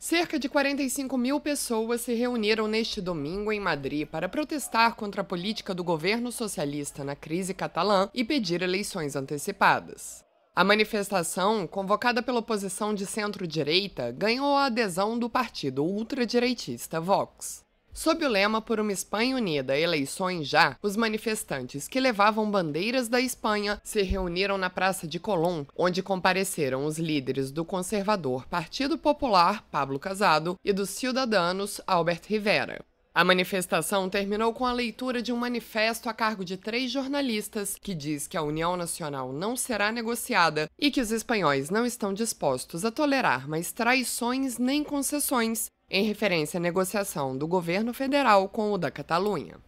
Cerca de 45 mil pessoas se reuniram neste domingo em Madrid para protestar contra a política do governo socialista na crise catalã e pedir eleições antecipadas. A manifestação, convocada pela oposição de centro-direita, ganhou a adesão do partido ultradireitista Vox. Sob o lema Por uma Espanha Unida, eleições já, os manifestantes que levavam bandeiras da Espanha se reuniram na Praça de Colón, onde compareceram os líderes do conservador Partido Popular, Pablo Casado, e dos Ciudadanos, Albert Rivera. A manifestação terminou com a leitura de um manifesto a cargo de três jornalistas que diz que a União Nacional não será negociada e que os espanhóis não estão dispostos a tolerar mais traições nem concessões em referência à negociação do governo federal com o da Catalunha.